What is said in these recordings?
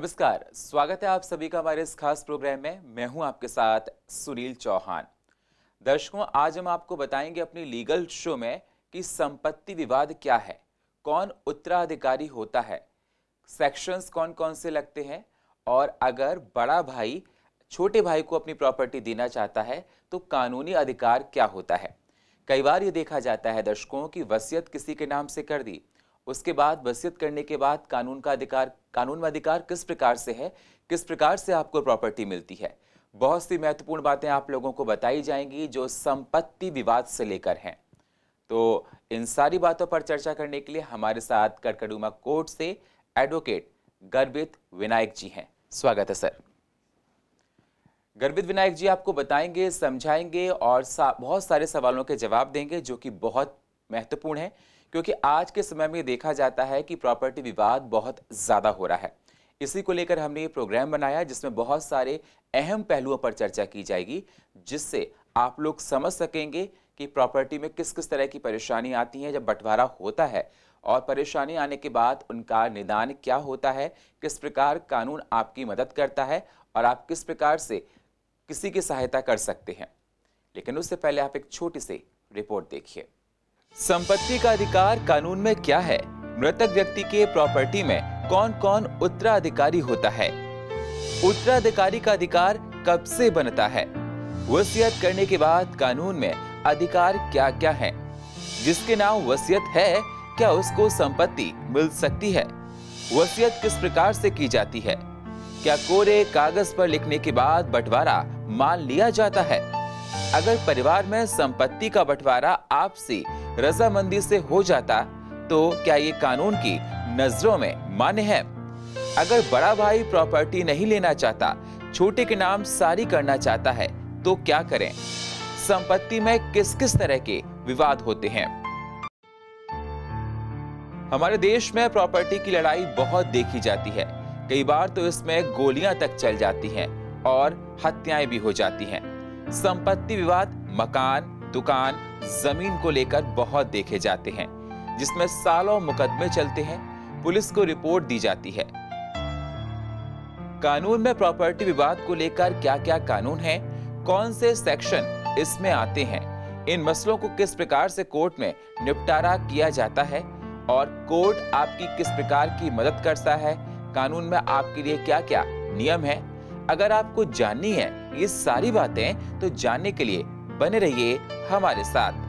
नमस्कार स्वागत है आप सभी का हमारे इस खास प्रोग्राम में मैं हूं आपके साथ सुनील चौहान दर्शकों आज हम आपको बताएंगे अपनी लीगल शो में कि संपत्ति विवाद क्या है कौन उत्तराधिकारी होता है सेक्शंस कौन कौन से लगते हैं और अगर बड़ा भाई छोटे भाई को अपनी प्रॉपर्टी देना चाहता है तो कानूनी अधिकार क्या होता है कई बार ये देखा जाता है दर्शकों की वसीयत किसी के नाम से कर दी उसके बाद वसीयत करने के बाद कानून का अधिकार कानून में अधिकार किस प्रकार से है किस प्रकार से आपको प्रॉपर्टी मिलती है बहुत सी महत्वपूर्ण बातें आप लोगों को बताई जाएंगी जो संपत्ति विवाद से लेकर हैं तो इन सारी बातों पर चर्चा करने के लिए हमारे साथ कड़कड़ूमा कोर्ट से एडवोकेट गर्भित विनायक जी हैं स्वागत है सर गर्भित विनायक जी आपको बताएंगे समझाएंगे और सा, बहुत सारे सवालों के जवाब देंगे जो कि बहुत महत्वपूर्ण है क्योंकि आज के समय में देखा जाता है कि प्रॉपर्टी विवाद बहुत ज़्यादा हो रहा है इसी को लेकर हमने ये प्रोग्राम बनाया जिसमें बहुत सारे अहम पहलुओं पर चर्चा की जाएगी जिससे आप लोग समझ सकेंगे कि प्रॉपर्टी में किस किस तरह की परेशानी आती है जब बंटवारा होता है और परेशानी आने के बाद उनका निदान क्या होता है किस प्रकार कानून आपकी मदद करता है और आप किस प्रकार से किसी की सहायता कर सकते हैं लेकिन उससे पहले आप एक छोटी सी रिपोर्ट देखिए संपत्ति का अधिकार कानून में क्या है मृतक व्यक्ति के प्रॉपर्टी में कौन कौन उत्तराधिकारी होता है उत्तराधिकारी का अधिकार कब से बनता है वसीयत करने के बाद कानून में अधिकार क्या क्या है जिसके नाम वसीयत है क्या उसको संपत्ति मिल सकती है वसीयत किस प्रकार से की जाती है क्या कोरे कागज पर लिखने के बाद बंटवारा मान लिया जाता है अगर परिवार में संपत्ति का बंटवारा आपसी रजामंदी से हो जाता तो क्या ये कानून की नजरों में मान्य है अगर बड़ा भाई प्रॉपर्टी नहीं लेना चाहता छोटे के नाम सारी करना चाहता है तो क्या करें संपत्ति में किस किस तरह के विवाद होते हैं हमारे देश में प्रॉपर्टी की लड़ाई बहुत देखी जाती है कई बार तो इसमें गोलियां तक चल जाती हैं और हत्याएं भी हो जाती हैं संपत्ति विवाद मकान दुकान जमीन को लेकर बहुत देखे जाते हैं जिसमें सालों मुकदमे चलते हैं पुलिस को रिपोर्ट दी जाती है कानून में प्रॉपर्टी विवाद को लेकर क्या क्या कानून है कौन से सेक्शन इसमें आते हैं इन मसलों को किस प्रकार से कोर्ट में निपटारा किया जाता है और कोर्ट आपकी किस प्रकार की मदद करता है कानून में आपके लिए क्या क्या नियम है अगर आपको जाननी है ये सारी बातें तो जानने के लिए बने रहिए हमारे साथ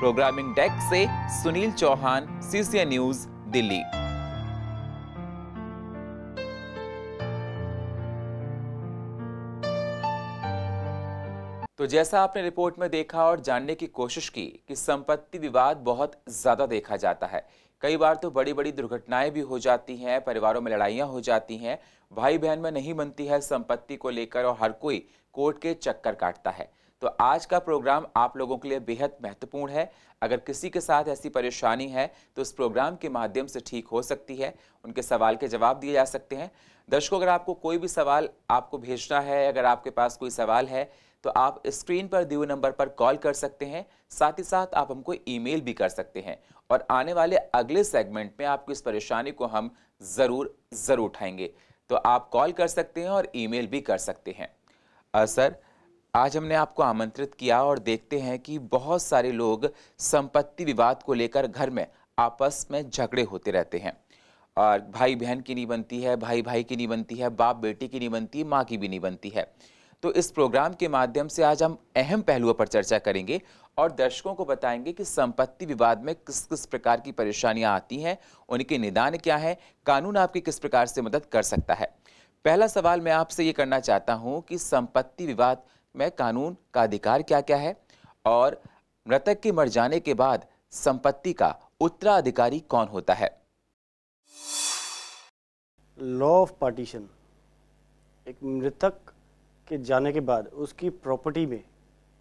प्रोग्रामिंग डेस्क से सुनील चौहान सीसीएन न्यूज दिल्ली तो जैसा आपने रिपोर्ट में देखा और जानने की कोशिश की कि संपत्ति विवाद बहुत ज़्यादा देखा जाता है कई बार तो बड़ी बड़ी दुर्घटनाएं भी हो जाती हैं परिवारों में लड़ाइयाँ हो जाती हैं भाई बहन में नहीं बनती है संपत्ति को लेकर और हर कोई कोर्ट के चक्कर काटता है तो आज का प्रोग्राम आप लोगों के लिए बेहद महत्वपूर्ण है अगर किसी के साथ ऐसी परेशानी है तो इस प्रोग्राम के माध्यम से ठीक हो सकती है उनके सवाल के जवाब दिए जा सकते हैं दर्शकों अगर आपको कोई भी सवाल आपको भेजना है अगर आपके पास कोई सवाल है तो आप स्क्रीन पर दिए नंबर पर कॉल कर सकते हैं साथ ही साथ आप हमको ईमेल भी कर सकते हैं और आने वाले अगले सेगमेंट में आपकी इस परेशानी को हम ज़रूर ज़रूर उठाएंगे तो आप कॉल कर सकते हैं और ईमेल भी कर सकते हैं सर आज हमने आपको आमंत्रित किया और देखते हैं कि बहुत सारे लोग संपत्ति विवाद को लेकर घर में आपस में झगड़े होते रहते हैं और भाई बहन की नहीं बनती है भाई भाई की नहीं बनती है बाप बेटी की नहीं बनती माँ की भी नहीं बनती है तो इस प्रोग्राम के माध्यम से आज हम अहम पहलुओं पर चर्चा करेंगे और दर्शकों को बताएंगे कि संपत्ति विवाद में किस किस प्रकार की परेशानियां आती हैं उनके निदान क्या है कानून आपकी किस प्रकार से मदद कर सकता है पहला सवाल मैं आपसे ये करना चाहता हूँ कि संपत्ति विवाद में कानून का अधिकार क्या क्या है और मृतक के मर जाने के बाद संपत्ति का उत्तराधिकारी कौन होता है लॉ ऑफ पार्टीशन एक मृतक के जाने के बाद उसकी प्रॉपर्टी में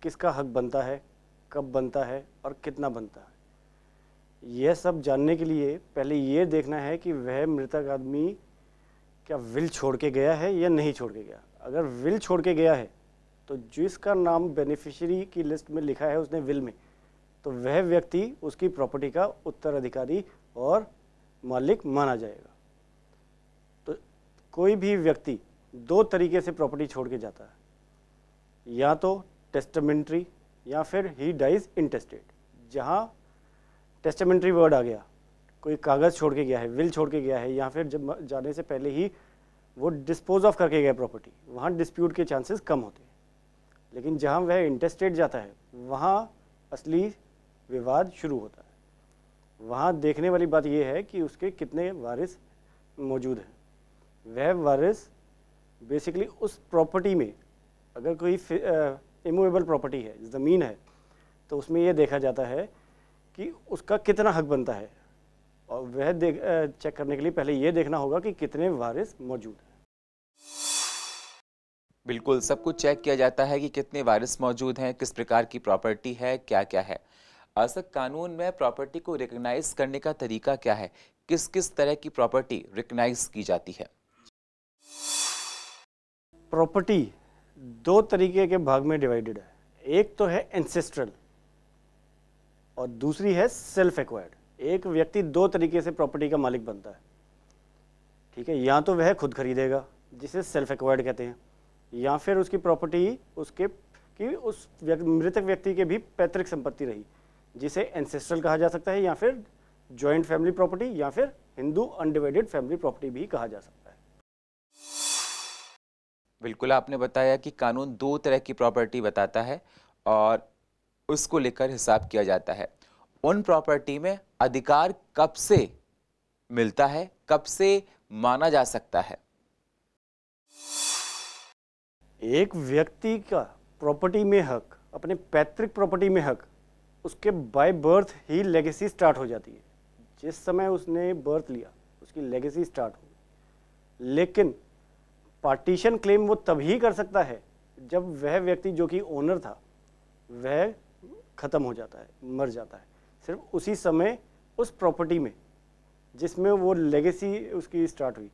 किसका हक बनता है कब बनता है और कितना बनता है यह सब जानने के लिए पहले ये देखना है कि वह मृतक आदमी क्या विल छोड़ के गया है या नहीं छोड़ के गया अगर विल छोड़ के गया है तो जिसका नाम बेनिफिशियरी की लिस्ट में लिखा है उसने विल में तो वह व्यक्ति उसकी प्रॉपर्टी का उत्तराधिकारी और मालिक माना जाएगा तो कोई भी व्यक्ति दो तरीके से प्रॉपर्टी छोड़ के जाता है या तो टेस्टमेंट्री या फिर ही डाइज इंटरेस्टेड जहाँ टेस्टमेंट्री वर्ड आ गया कोई कागज़ छोड़ के गया है विल छोड़ के गया है या फिर जब जाने से पहले ही वो डिस्पोज ऑफ करके गया प्रॉपर्टी वहाँ डिस्प्यूट के चांसेस कम होते हैं लेकिन जहाँ वह इंटरेस्टेड जाता है वहाँ असली विवाद शुरू होता है वहाँ देखने वाली बात यह है कि उसके कितने वारिस मौजूद हैं वह वारिस बेसिकली उस प्रॉपर्टी में अगर कोई इमूवेबल प्रॉपर्टी है ज़मीन है तो उसमें यह देखा जाता है कि उसका कितना हक बनता है और वह चेक करने के लिए पहले ये देखना होगा कि कितने वारिस मौजूद हैं बिल्कुल सब कुछ चेक किया जाता है कि कितने वारिस मौजूद हैं किस प्रकार की प्रॉपर्टी है क्या क्या है असक कानून में प्रॉपर्टी को रिकग्नाइज करने का तरीका क्या है किस किस तरह की प्रॉपर्टी रिकग्नाइज की जाती है प्रॉपर्टी दो तरीके के भाग में डिवाइडेड है एक तो है एंसेस्ट्रल और दूसरी है सेल्फ एक्वायर्ड एक व्यक्ति दो तरीके से प्रॉपर्टी का मालिक बनता है ठीक है या तो वह खुद खरीदेगा जिसे सेल्फ एक्वायर्ड कहते हैं या फिर उसकी प्रॉपर्टी उसके कि उस व्यक्ति मृतक व्यक्ति के भी पैतृक संपत्ति रही जिसे एंसेस्ट्रल कहा जा सकता है या फिर ज्वाइंट फैमिली प्रॉपर्टी या फिर हिंदू अनडिवाइडेड फैमिली प्रॉपर्टी भी कहा जा सकता है बिल्कुल आपने बताया कि कानून दो तरह की प्रॉपर्टी बताता है और उसको लेकर हिसाब किया जाता है उन प्रॉपर्टी में अधिकार कब से मिलता है कब से माना जा सकता है एक व्यक्ति का प्रॉपर्टी में हक अपने पैतृक प्रॉपर्टी में हक उसके बाय बर्थ ही लेगेसी स्टार्ट हो जाती है जिस समय उसने बर्थ लिया उसकी लेगेसी स्टार्ट होगी लेकिन पार्टीशन क्लेम वो तभी कर सकता है जब वह व्यक्ति जो कि ओनर था वह ख़त्म हो जाता है मर जाता है सिर्फ उसी समय उस प्रॉपर्टी में जिसमें वो लेगेसी उसकी स्टार्ट हुई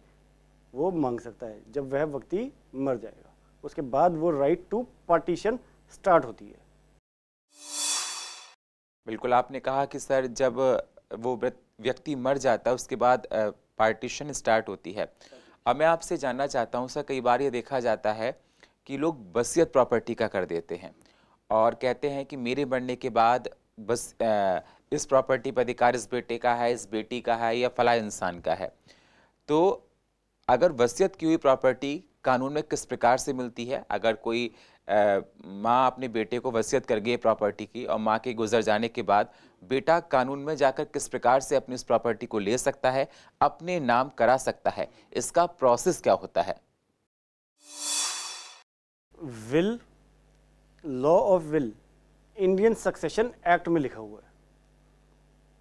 वो मांग सकता है जब वह व्यक्ति मर जाएगा उसके बाद वो राइट टू पार्टीशन स्टार्ट होती है बिल्कुल आपने कहा कि सर जब वो व्यक्ति मर जाता है उसके बाद पार्टीशन स्टार्ट होती है अब मैं आपसे जानना चाहता हूँ सर कई बार ये देखा जाता है कि लोग बसियत प्रॉपर्टी का कर देते हैं और कहते हैं कि मेरे बनने के बाद बस इस प्रॉपर्टी पर अधिकार इस बेटे का है इस बेटी का है या फला इंसान का है तो अगर वसीयत की हुई प्रॉपर्टी कानून में किस प्रकार से मिलती है अगर कोई माँ अपने बेटे को वसीयत कर गई प्रॉपर्टी की और माँ के गुजर जाने के बाद बेटा कानून में जाकर किस प्रकार से अपनी उस प्रॉपर्टी को ले सकता है अपने नाम करा सकता है इसका प्रोसेस क्या होता है will law of will Indian succession act में लिखा हुआ है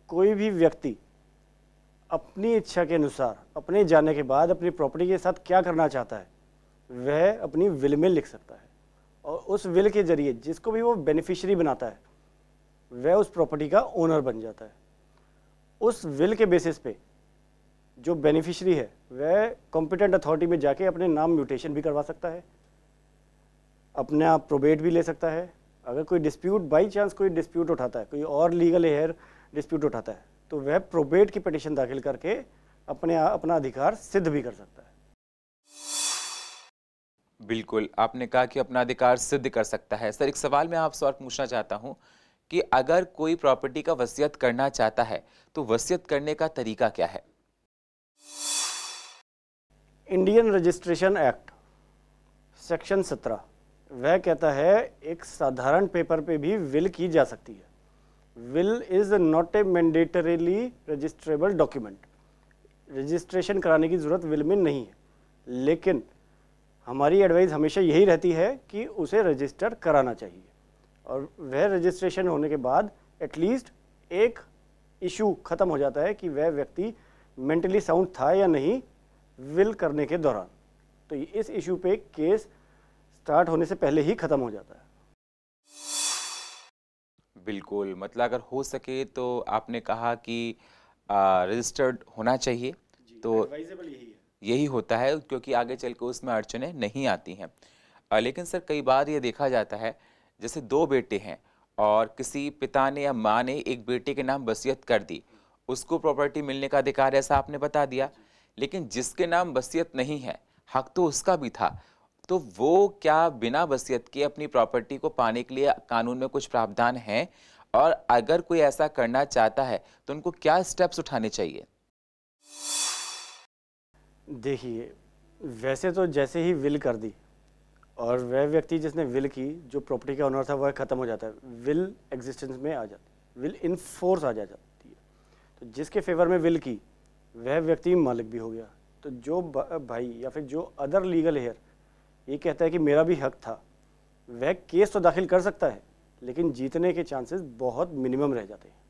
कोई भी व्यक्ति अपनी इच्छा के अनुसार अपने जाने के बाद अपनी प्रॉपर्टी के साथ क्या करना चाहता है वह अपनी विल में लिख सकता है और उस विल के जरिए जिसको भी वो बेनिफिशरी बनाता है वह उस प्रॉपर्टी का ओनर बन जाता है उस विल के बेसिस पे जो बेनिफिशरी है वह कॉम्पिटेंट अथॉरिटी में जाके अपने नाम म्यूटेशन भी करवा सकता है अपने आप प्रोबेट भी ले सकता है अगर कोई डिस्प्यूट बाई चांस कोई डिस्प्यूट उठाता है कोई और लीगल हेयर डिस्प्यूट उठाता है तो वह प्रोबेट की पटिशन दाखिल करके अपने अपना अधिकार सिद्ध भी कर सकता है बिल्कुल आपने कहा कि अपना अधिकार सिद्ध कर सकता है सर एक सवाल मैं आपसे और पूछना चाहता हूँ कि अगर कोई प्रॉपर्टी का वसीयत करना चाहता है तो वसीयत करने का तरीका क्या है इंडियन रजिस्ट्रेशन एक्ट सेक्शन सत्रह वह कहता है एक साधारण पेपर पे भी विल की जा सकती है will is not a mandatorily registrable document registration कराने की ज़रूरत विल में नहीं है लेकिन हमारी एडवाइस हमेशा यही रहती है कि उसे रजिस्टर कराना चाहिए और वह रजिस्ट्रेशन होने के बाद एटलीस्ट एक इशू ख़त्म हो जाता है कि वह व्यक्ति मेंटली साउंड था या नहीं विल करने के दौरान तो इस इशू पे केस स्टार्ट होने से पहले ही ख़त्म हो जाता है बिल्कुल मतलब अगर हो सके तो आपने कहा कि रजिस्टर्ड होना चाहिए तो यही है यही होता है क्योंकि आगे चल के उसमें अड़चने नहीं आती हैं लेकिन सर कई बार ये देखा जाता है जैसे दो बेटे हैं और किसी पिता ने या माँ ने एक बेटे के नाम वसीयत कर दी उसको प्रॉपर्टी मिलने का अधिकार ऐसा आपने बता दिया लेकिन जिसके नाम वसीयत नहीं है हक तो उसका भी था तो वो क्या बिना वसीयत के अपनी प्रॉपर्टी को पाने के लिए कानून में कुछ प्रावधान हैं और अगर कोई ऐसा करना चाहता है तो उनको क्या स्टेप्स उठाने चाहिए देखिए वैसे तो जैसे ही विल कर दी और वह व्यक्ति जिसने विल की जो प्रॉपर्टी का ऑनर था वह ख़त्म हो जाता है विल एग्जिस्टेंस में आ जाती विल इन फोर्स आ जाती है तो जिसके फेवर में विल की वह व्यक्ति मालिक भी हो गया तो जो भाई या फिर जो अदर लीगल हेयर ये कहता है कि मेरा भी हक था वह केस तो दाखिल कर सकता है लेकिन जीतने के चांसेस बहुत मिनिमम रह जाते हैं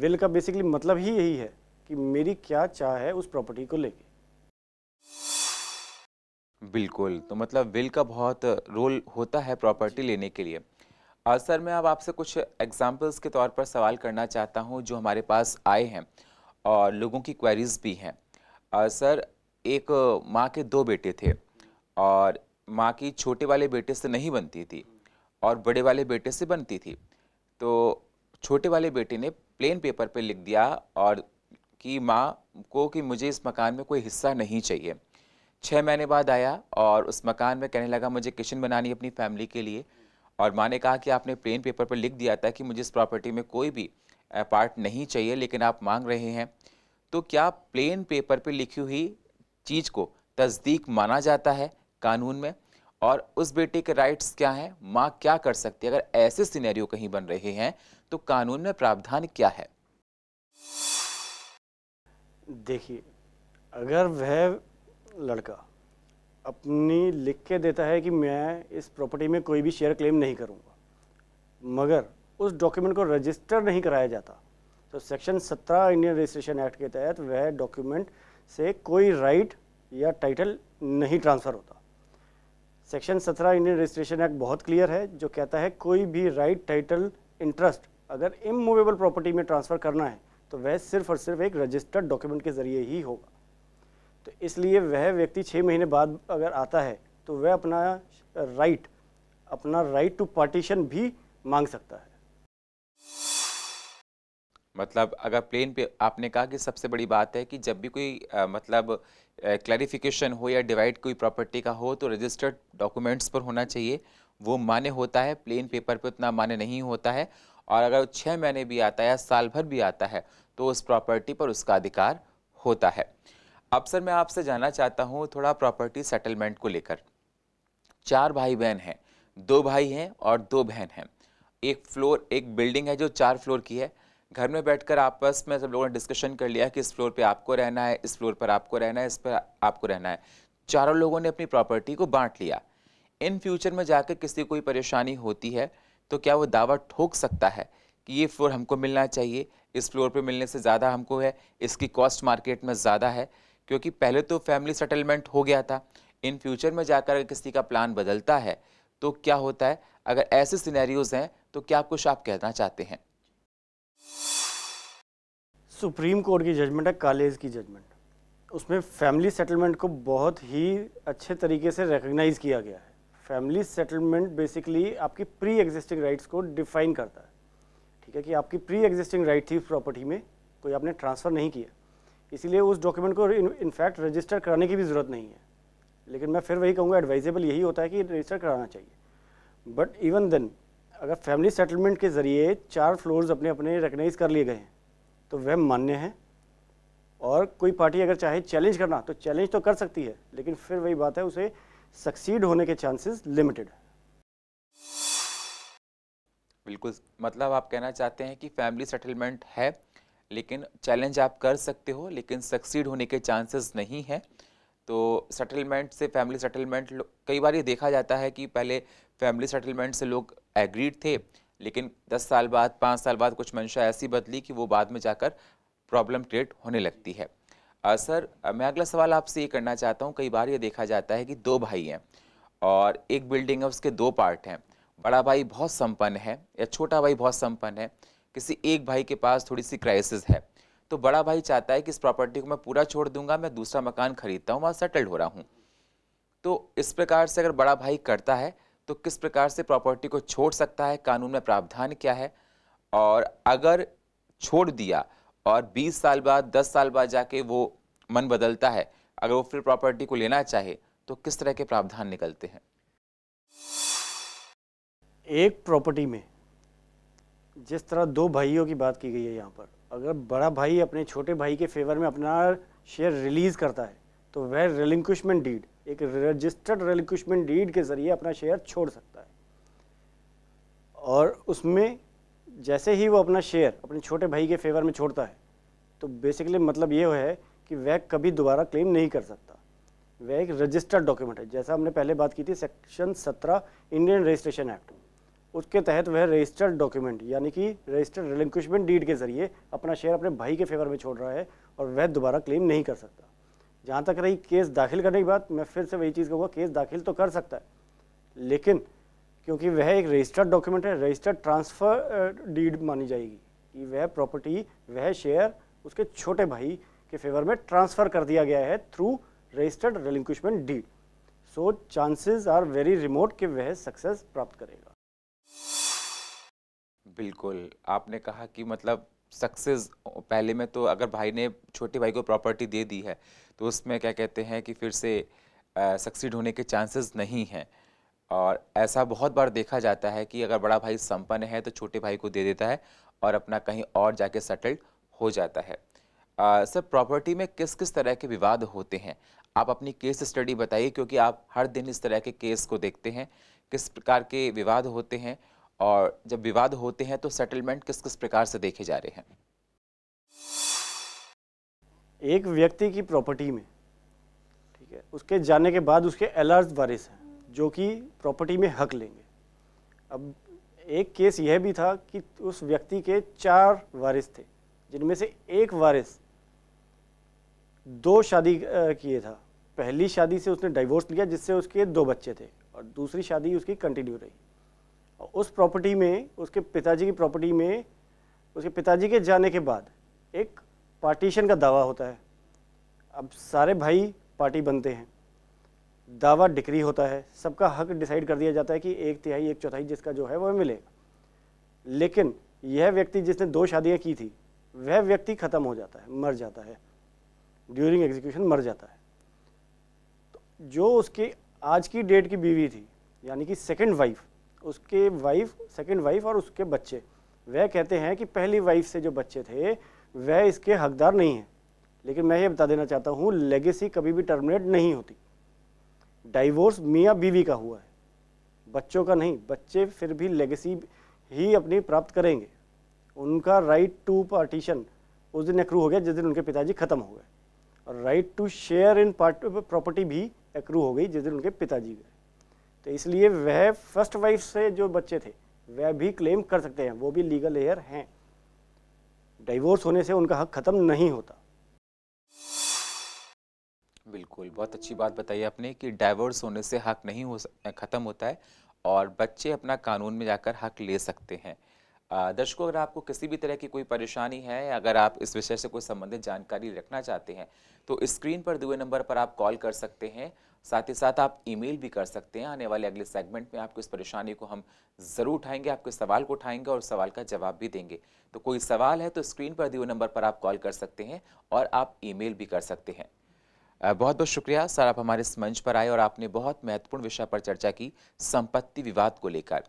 विल का बेसिकली मतलब ही यही है कि मेरी क्या चाह है उस प्रॉपर्टी को लेके बिल्कुल तो मतलब विल का बहुत रोल होता है प्रॉपर्टी लेने के लिए आज सर मैं अब आपसे कुछ एग्जांपल्स के तौर पर सवाल करना चाहता हूं जो हमारे पास आए हैं और लोगों की क्वेरीज भी हैं सर एक माँ के दो बेटे थे और माँ की छोटे वाले बेटे से नहीं बनती थी और बड़े वाले बेटे से बनती थी तो छोटे वाले बेटे ने प्लेन पेपर पे लिख दिया और कि माँ को कि मुझे इस मकान में कोई हिस्सा नहीं चाहिए छः महीने बाद आया और उस मकान में कहने लगा मुझे किचन बनानी अपनी फैमिली के लिए और माँ ने कहा कि आपने प्लेन पेपर पर लिख दिया था कि मुझे इस प्रॉपर्टी में कोई भी पार्ट नहीं चाहिए लेकिन आप मांग रहे हैं तो क्या प्लेन पेपर पर लिखी हुई चीज़ को तस्दीक माना जाता है कानून में और उस बेटे के राइट्स क्या हैं माँ क्या कर सकती है अगर ऐसे सिनेरियो कहीं बन रहे हैं तो कानून में प्रावधान क्या है देखिए अगर वह लड़का अपनी लिख के देता है कि मैं इस प्रॉपर्टी में कोई भी शेयर क्लेम नहीं करूँगा मगर उस डॉक्यूमेंट को रजिस्टर नहीं कराया जाता तो सेक्शन 17 इंडियन रजिस्ट्रेशन एक्ट के तहत वह डॉक्यूमेंट से कोई राइट या टाइटल नहीं ट्रांसफ़र होता सेक्शन 17 इंडियन रजिस्ट्रेशन एक्ट बहुत क्लियर है जो कहता है कोई भी राइट टाइटल इंटरेस्ट अगर इमूवेबल प्रॉपर्टी में ट्रांसफ़र करना है तो वह सिर्फ और सिर्फ एक रजिस्टर्ड डॉक्यूमेंट के ज़रिए ही होगा तो इसलिए वह व्यक्ति छः महीने बाद अगर आता है तो वह अपना राइट अपना राइट टू पार्टीशन भी मांग सकता है मतलब अगर प्लेन पे आपने कहा कि सबसे बड़ी बात है कि जब भी कोई आ, मतलब क्लैरिफिकेशन हो या डिवाइड कोई प्रॉपर्टी का हो तो रजिस्टर्ड डॉक्यूमेंट्स पर होना चाहिए वो मान्य होता है प्लेन पेपर पे उतना मान्य नहीं होता है और अगर छः महीने भी आता है या साल भर भी आता है तो उस प्रॉपर्टी पर उसका अधिकार होता है अब सर मैं आपसे जानना चाहता हूँ थोड़ा प्रॉपर्टी सेटलमेंट को लेकर चार भाई बहन हैं दो भाई हैं और दो बहन हैं एक फ्लोर एक बिल्डिंग है जो चार फ्लोर की है घर में बैठकर आपस में सब लोगों ने डिस्कशन कर लिया कि इस फ्लोर पे आपको रहना है इस फ्लोर पर आपको रहना है इस पर आपको रहना है चारों लोगों ने अपनी प्रॉपर्टी को बांट लिया इन फ्यूचर में जाकर किसी कोई परेशानी होती है तो क्या वो दावा ठोक सकता है कि ये फ्लोर हमको मिलना चाहिए इस फ्लोर पे मिलने से ज़्यादा हमको है इसकी कॉस्ट मार्केट में ज़्यादा है क्योंकि पहले तो फैमिली सेटलमेंट हो गया था इन फ्यूचर में जाकर अगर किसी का प्लान बदलता है तो क्या होता है अगर ऐसे सिनेरियोज़ हैं तो क्या कुछ आप कहना चाहते हैं सुप्रीम कोर्ट की जजमेंट है कॉलेज की जजमेंट उसमें फैमिली सेटलमेंट को बहुत ही अच्छे तरीके से रिकग्नाइज किया गया है फैमिली सेटलमेंट बेसिकली आपकी प्री एग्जिस्टिंग राइट्स को डिफाइन करता है ठीक है कि आपकी प्री एग्जिस्टिंग राइट थी प्रॉपर्टी में कोई आपने ट्रांसफ़र नहीं किया इसीलिए उस डॉक्यूमेंट को इनफैक्ट रजिस्टर कराने की भी ज़रूरत नहीं है लेकिन मैं फिर वही कहूँगा एडवाइजेबल यही होता है कि रजिस्टर कराना चाहिए बट इवन देन अगर फैमिली सेटलमेंट के ज़रिए चार फ्लोर्स अपने अपने रिकगनाइज कर लिए गए हैं तो वह मान्य है और कोई पार्टी अगर चाहे चैलेंज करना तो चैलेंज तो कर सकती है लेकिन फिर वही बात है उसे सक्सीड होने के चांसेस लिमिटेड है बिल्कुल मतलब आप कहना चाहते हैं कि फैमिली सेटलमेंट है लेकिन चैलेंज आप कर सकते हो लेकिन सक्सीड होने के चांसेस नहीं है तो सेटलमेंट से फैमिली सेटलमेंट कई बार ये देखा जाता है कि पहले फैमिली सेटलमेंट से लोग एग्रीड थे लेकिन दस साल बाद पाँच साल बाद कुछ मंशा ऐसी बदली कि वो बाद में जाकर प्रॉब्लम क्रिएट होने लगती है आ, सर मैं अगला सवाल आपसे ये करना चाहता हूँ कई बार ये देखा जाता है कि दो भाई हैं और एक बिल्डिंग है उसके दो पार्ट हैं बड़ा भाई बहुत संपन्न है या छोटा भाई बहुत संपन्न है किसी एक भाई के पास थोड़ी सी क्राइसिस है तो बड़ा भाई चाहता है कि इस प्रॉपर्टी को मैं पूरा छोड़ दूंगा मैं दूसरा मकान खरीदता हूँ वहाँ सेटल्ड हो रहा हूँ तो इस प्रकार से अगर बड़ा भाई करता है तो किस प्रकार से प्रॉपर्टी को छोड़ सकता है कानून में प्रावधान क्या है और अगर छोड़ दिया और 20 साल बाद 10 साल बाद जाके वो मन बदलता है अगर वो फिर प्रॉपर्टी को लेना चाहे तो किस तरह के प्रावधान निकलते हैं एक प्रॉपर्टी में जिस तरह दो भाइयों की बात की गई है यहाँ पर अगर बड़ा भाई अपने छोटे भाई के फेवर में अपना शेयर रिलीज़ करता है तो वह रिलिंक्विशमेंट डीड एक रजिस्टर्ड रिलिंक्विशमेंट डीड के ज़रिए अपना शेयर छोड़ सकता है और उसमें जैसे ही वो अपना शेयर अपने छोटे भाई के फेवर में छोड़ता है तो बेसिकली मतलब ये है कि वह कभी दोबारा क्लेम नहीं कर सकता वह एक रजिस्टर्ड डॉक्यूमेंट है जैसा हमने पहले बात की थी सेक्शन 17 इंडियन रजिस्ट्रेशन एक्ट में उसके तहत वह रजिस्टर्ड डॉक्यूमेंट यानी कि रजिस्टर्ड रिलिंक्विशमेंट डीड के जरिए अपना शेयर अपने भाई के फेवर में छोड़ रहा है और वह दोबारा क्लेम नहीं कर सकता जहाँ तक रही केस दाखिल करने की बात मैं फिर से वही चीज़ कहूँगा केस दाखिल तो कर सकता है लेकिन क्योंकि वह एक रजिस्टर्ड डॉक्यूमेंट है रजिस्टर्ड ट्रांसफ़र डीड मानी जाएगी कि वह प्रॉपर्टी वह शेयर उसके छोटे भाई के फेवर में ट्रांसफ़र कर दिया गया है through registered relinquishment deed so chances are very remote कि वह सक्सेस प्राप्त करेगा बिल्कुल, आपने कहा कि मतलब सक्सेस पहले में तो अगर भाई ने छोटे भाई को प्रॉपर्टी दे दी है, तो उसमें क्या कहते हैं कि फिर से सक्सीड होने के चांसेस नहीं हैं। और ऐसा बहुत बार देखा जाता है कि अगर बड़ा भाई संपन्न है, तो छोटे भाई को दे देता है और अपना कहीं और जाके सेटल्ड हो जाता है। सर प्रॉपर्टी में किस-किस तरह के विवाद होते हैं? आप अपनी केस स्टडी बताइए क्योंकि आप हर दिन इस तरह के केस को देखते हैं। किस प्रकार के विवाद होते हैं और जब विवाद होते हैं तो सेटलमेंट किस किस प्रकार से देखे जा रहे हैं एक व्यक्ति की प्रॉपर्टी में ठीक है उसके जाने के बाद उसके एलर्ज वारिस हैं जो कि प्रॉपर्टी में हक लेंगे अब एक केस यह भी था कि उस व्यक्ति के चार वारिस थे जिनमें से एक वारिस दो शादी किए था पहली शादी से उसने डाइवोर्स लिया जिससे उसके दो बच्चे थे और दूसरी शादी उसकी कंटिन्यू रही और उस प्रॉपर्टी में उसके पिताजी की प्रॉपर्टी में उसके पिताजी के जाने के बाद एक पार्टीशन का दावा होता है अब सारे भाई पार्टी बनते हैं दावा डिक्री होता है सबका हक डिसाइड कर दिया जाता है कि एक तिहाई एक चौथाई जिसका जो है वह मिलेगा लेकिन यह व्यक्ति जिसने दो शादियां की थी वह व्यक्ति खत्म हो जाता है मर जाता है ड्यूरिंग एग्जीक्यूशन मर जाता है तो जो उसके आज की डेट की बीवी थी यानी कि सेकंड वाइफ उसके वाइफ सेकंड वाइफ और उसके बच्चे वह कहते हैं कि पहली वाइफ से जो बच्चे थे वह इसके हकदार नहीं हैं लेकिन मैं ये बता देना चाहता हूँ लेगेसी कभी भी टर्मिनेट नहीं होती डाइवोर्स मियाँ बीवी का हुआ है बच्चों का नहीं बच्चे फिर भी लेगेसी ही अपनी प्राप्त करेंगे उनका राइट टू पार्टीशन उस दिन एक्रू हो गया जिस दिन उनके पिताजी खत्म हो गए और right to share in part property भी एक्रू हो गई जिस दिन उनके पिताजी गए तो इसलिए वह फर्स्ट वाइफ से जो बच्चे थे वह भी क्लेम कर सकते हैं वो भी लीगल एयर हैं डाइवोर्स होने से उनका हक ख़त्म नहीं होता बिल्कुल बहुत अच्छी बात बताई आपने कि डाइवोर्स होने से हक नहीं हो ख़त्म होता है और बच्चे अपना कानून में जाकर हक ले सकते हैं दर्शकों अगर आपको किसी भी तरह की कोई परेशानी है अगर आप इस विषय से कोई संबंधित जानकारी रखना चाहते हैं तो स्क्रीन पर दिए नंबर पर आप कॉल कर सकते हैं साथ ही साथ आप ईमेल भी कर सकते हैं आने वाले अगले सेगमेंट में आपको इस परेशानी को हम ज़रूर उठाएंगे आपके सवाल को उठाएंगे और सवाल का जवाब भी देंगे तो कोई सवाल है तो स्क्रीन पर दिए नंबर पर आप कॉल कर सकते हैं और आप ईमेल भी कर सकते हैं बहुत बहुत शुक्रिया सर आप हमारे इस मंच पर आए और आपने बहुत महत्वपूर्ण विषय पर चर्चा की संपत्ति विवाद को लेकर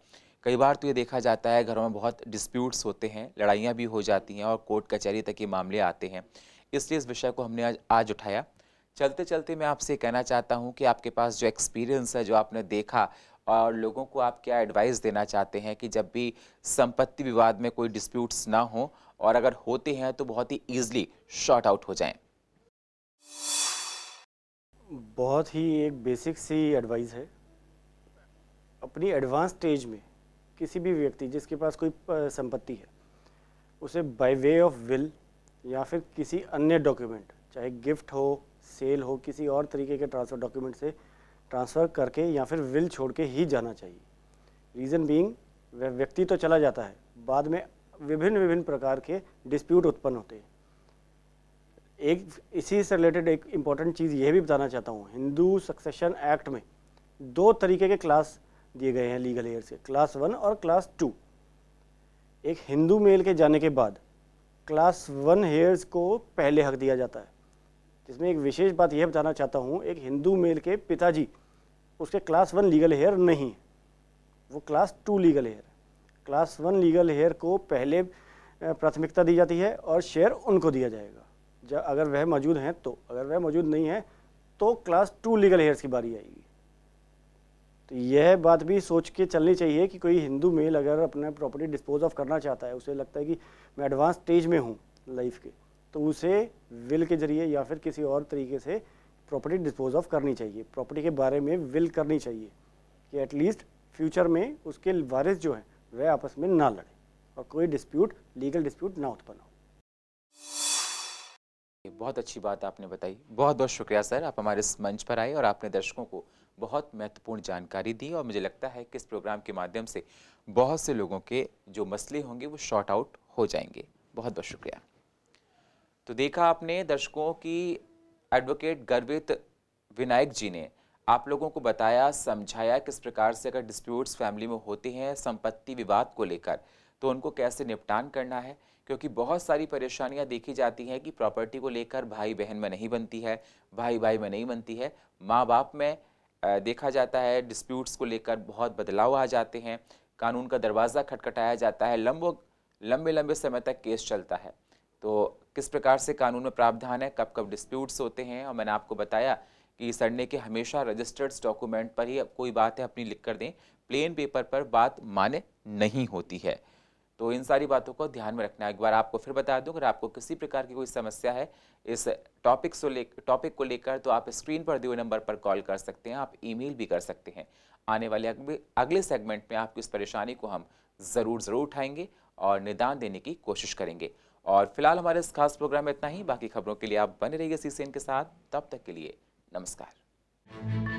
कई बार तो ये देखा जाता है घरों में बहुत डिस्प्यूट्स होते हैं लड़ाइयाँ भी हो जाती हैं और कोर्ट कचहरी तक ये मामले आते हैं इसलिए इस विषय को हमने आज आज उठाया चलते चलते मैं आपसे कहना चाहता हूँ कि आपके पास जो एक्सपीरियंस है जो आपने देखा और लोगों को आप क्या एडवाइस देना चाहते हैं कि जब भी संपत्ति विवाद में कोई डिस्प्यूट्स ना हो और अगर होते हैं तो बहुत ही ईजिली शॉर्ट आउट हो जाएं बहुत ही एक बेसिक सी एडवाइस है अपनी एडवांस स्टेज में किसी भी व्यक्ति जिसके पास कोई संपत्ति है उसे बाय वे ऑफ विल या फिर किसी अन्य डॉक्यूमेंट चाहे गिफ्ट हो सेल हो किसी और तरीके के ट्रांसफ़र डॉक्यूमेंट से ट्रांसफ़र करके या फिर विल छोड़ के ही जाना चाहिए रीज़न बीइंग वह व्यक्ति तो चला जाता है बाद में विभिन्न विभिन्न प्रकार के डिस्प्यूट उत्पन्न होते हैं एक इसी से रिलेटेड एक इम्पॉर्टेंट चीज़ यह भी बताना चाहता हूँ हिंदू सक्सेशन एक्ट में दो तरीके के क्लास दिए गए हैं लीगल एयर से क्लास वन और क्लास टू एक हिंदू मेल के जाने के बाद क्लास वन हेयर्स को पहले हक दिया जाता है जिसमें एक विशेष बात यह बताना चाहता हूँ एक हिंदू मेल के पिताजी उसके क्लास वन लीगल हेयर नहीं है वो class two legal heir class one legal heir को पहले प्राथमिकता दी जाती है और शेयर उनको दिया जाएगा जब अगर वह मौजूद हैं तो अगर वह मौजूद नहीं है तो क्लास टू लीगल हेयर्स की बारी आएगी तो यह बात भी सोच के चलनी चाहिए कि कोई हिंदू मेल अगर अपना प्रॉपर्टी डिस्पोज ऑफ करना चाहता है उसे लगता है कि मैं एडवांस स्टेज में हूँ लाइफ के तो उसे विल के जरिए या फिर किसी और तरीके से प्रॉपर्टी डिस्पोज ऑफ करनी चाहिए प्रॉपर्टी के बारे में विल करनी चाहिए कि एटलीस्ट फ्यूचर में उसके वारिस जो हैं वह आपस में ना लड़े और कोई डिस्प्यूट लीगल डिस्प्यूट ना उत्पन्न हो बहुत अच्छी बात आपने बताई बहुत बहुत शुक्रिया सर आप हमारे इस मंच पर आए और आपने दर्शकों को बहुत महत्वपूर्ण जानकारी दी और मुझे लगता है कि इस प्रोग्राम के माध्यम से बहुत से लोगों के जो मसले होंगे वो शॉर्ट आउट हो जाएंगे बहुत बहुत शुक्रिया तो देखा आपने दर्शकों की एडवोकेट गर्वित विनायक जी ने आप लोगों को बताया समझाया किस प्रकार से अगर डिस्प्यूट्स फैमिली में होते हैं संपत्ति विवाद को लेकर तो उनको कैसे निपटान करना है क्योंकि बहुत सारी परेशानियां देखी जाती हैं कि प्रॉपर्टी को लेकर भाई बहन में नहीं बनती है भाई भाई में नहीं बनती है माँ बाप में देखा जाता है डिस्प्यूट्स को लेकर बहुत बदलाव आ जाते हैं कानून का दरवाज़ा खटखटाया जाता है लंबो लंबे लंबे समय तक केस चलता है तो किस प्रकार से कानून में प्रावधान है कब कब डिस्प्यूट्स होते हैं और मैंने आपको बताया कि सड़ने के हमेशा रजिस्टर्ड डॉक्यूमेंट पर ही कोई बात है अपनी लिख कर दें प्लेन पेपर पर बात मान्य नहीं होती है तो इन सारी बातों को ध्यान में रखना है एक बार आपको फिर बता दूं अगर आपको किसी प्रकार की कोई समस्या है इस टॉपिक से ले टॉपिक को लेकर तो आप स्क्रीन पर दिए नंबर पर कॉल कर सकते हैं आप ईमेल भी कर सकते हैं आने वाले अगले सेगमेंट में आपकी इस परेशानी को हम ज़रूर ज़रूर उठाएंगे और निदान देने की कोशिश करेंगे और फिलहाल हमारे इस खास प्रोग्राम में इतना ही बाकी खबरों के लिए आप बने रहिए सी के साथ तब तक के लिए नमस्कार